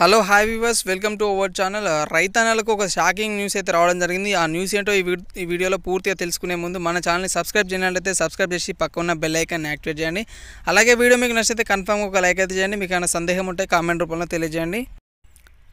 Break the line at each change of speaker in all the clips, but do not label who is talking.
hello hi viewers welcome to our channel రైతన్నలకు ఒక shocking news అయితే రావడం జరిగింది ఆ న్యూస్ ఏంటో ఈ వీడియోలో పూర్తిగా తెలుసుకునే ముందు మన ఛానల్ని సబ్స్క్రైబ్ చేయాలంటే సబ్స్క్రైబ్ చేసి పక్క ఉన్న బెల్ ఐకాన్ యాక్టివేట్ చేయండి అలాగే వీడియో మీకు నచ్చితే కన్ఫామ్గా ఒక లైక్ అయితే చేయండి మీకు ఏమైనా సందేహం ఉంటే కామెంట్ రూపంలో తెలియజేయండి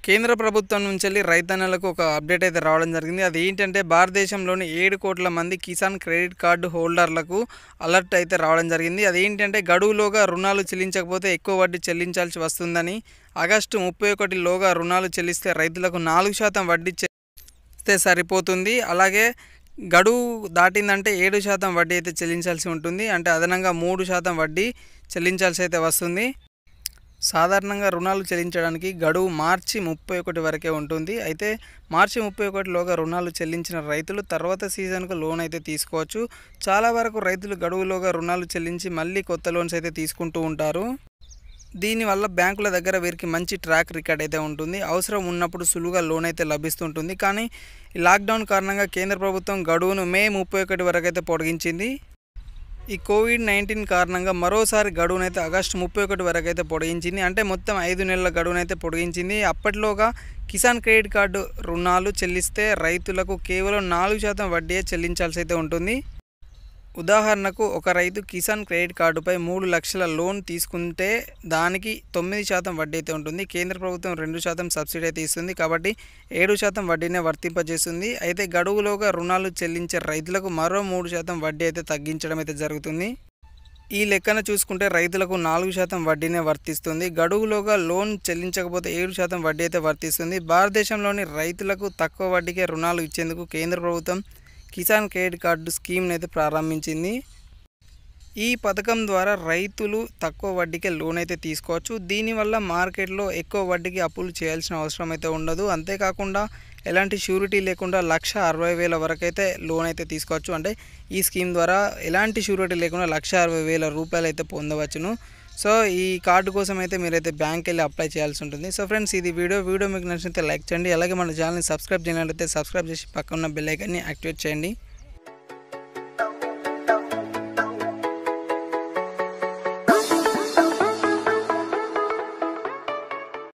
కేంద్ర ప్రభుత్వం నుంచి వెళ్ళి రైతన్నలకు ఒక అప్డేట్ అయితే రావడం జరిగింది అది ఏంటంటే భారతదేశంలోని ఏడు కోట్ల మంది కిసాన్ క్రెడిట్ కార్డు హోల్డర్లకు అలర్ట్ అయితే రావడం జరిగింది అది ఏంటంటే గడువులోగా రుణాలు చెల్లించకపోతే ఎక్కువ వడ్డీ చెల్లించాల్సి వస్తుందని ఆగస్టు ముప్పై ఒకటిలోగా రుణాలు చెల్లిస్తే రైతులకు నాలుగు శాతం వడ్డీ చెల్లిస్తే సరిపోతుంది అలాగే గడువు దాటిందంటే ఏడు శాతం వడ్డీ అయితే చెల్లించాల్సి ఉంటుంది అంటే అదనంగా మూడు శాతం వడ్డీ చెల్లించాల్సి అయితే వస్తుంది సాధారణంగా రుణాలు చెల్లించడానికి గడువు మార్చి ముప్పై ఒకటి వరకే ఉంటుంది అయితే మార్చి ముప్పై ఒకటిలోగా రుణాలు చెల్లించిన రైతులు తర్వాత సీజన్కు లోన్ అయితే తీసుకోవచ్చు చాలా వరకు రైతులు గడువులోగా రుణాలు చెల్లించి మళ్ళీ కొత్త లోన్స్ అయితే తీసుకుంటూ ఉంటారు దీనివల్ల బ్యాంకుల దగ్గర వీరికి మంచి ట్రాక్ రికార్డ్ అయితే ఉంటుంది అవసరం ఉన్నప్పుడు సులువుగా లోన్ అయితే లభిస్తుంటుంది కానీ లాక్డౌన్ కారణంగా కేంద్ర ప్రభుత్వం గడువును మే ముప్పై ఒకటి వరకు అయితే పొడిగించింది ఈ కోవిడ్ నైన్టీన్ కారణంగా మరోసారి గడువునైతే ఆగస్టు ముప్పై ఒకటి వరకు అయితే పొడిగించింది అంటే మొత్తం ఐదు నెలల గడువునైతే పొడిగించింది అప్పట్లోగా కిసాన్ క్రెడిట్ కార్డు రుణాలు చెల్లిస్తే రైతులకు కేవలం నాలుగు శాతం వడ్డీయే చెల్లించాల్సి అయితే ఉంటుంది ఉదాహరణకు ఒక రైతు కిసాన్ క్రెడిట్ కార్డుపై మూడు లక్షల లోన్ తీసుకుంటే దానికి తొమ్మిది శాతం వడ్డీ అయితే ఉంటుంది కేంద్ర ప్రభుత్వం రెండు శాతం సబ్సిడీ అయితే ఇస్తుంది కాబట్టి ఏడు శాతం వడ్డీనే వర్తింపజేస్తుంది అయితే గడువులోగా రుణాలు చెల్లించే రైతులకు మరో మూడు శాతం వడ్డీ అయితే తగ్గించడం అయితే జరుగుతుంది ఈ లెక్కన చూసుకుంటే రైతులకు నాలుగు శాతం వడ్డీనే వర్తిస్తుంది గడువులోగా లోన్ చెల్లించకపోతే ఏడు శాతం వడ్డీ అయితే వర్తిస్తుంది భారతదేశంలోని రైతులకు తక్కువ వడ్డీకే రుణాలు ఇచ్చేందుకు కేంద్ర ప్రభుత్వం కిసాన్ క్రెడిట్ కార్డు స్కీమ్ అయితే ప్రారంభించింది ఈ పథకం ద్వారా రైతులు తక్కువ వడ్డీకే లోన్ అయితే తీసుకోవచ్చు దీనివల్ల మార్కెట్లో ఎక్కువ వడ్డీకి అప్పులు చేయాల్సిన అవసరం అయితే ఉండదు అంతేకాకుండా ఎలాంటి షూరిటీ లేకుండా లక్ష అరవై వేల వరకు అయితే లోన్ అయితే తీసుకోవచ్చు అంటే ఈ స్కీమ్ ద్వారా ఎలాంటి షూరిటీ లేకుండా లక్ష అరవై వేల రూపాయలు అయితే పొందవచ్చును సో ఈ కార్డు కోసం అయితే మీరైతే బ్యాంక్ వెళ్ళి అప్లై చేయాల్సి ఉంటుంది సో ఫ్రెండ్స్ ఇది వీడియో వీడియో మీకు నచ్చినైతే లైక్ చేయండి అలాగే మన ఛానల్ని సబ్స్క్రైబ్ చేయాలంటే సబ్స్క్రైబ్ చేసి పక్కన ఉన్న బెల్ ఐకాన్ని యాక్టివేట్ చేయండి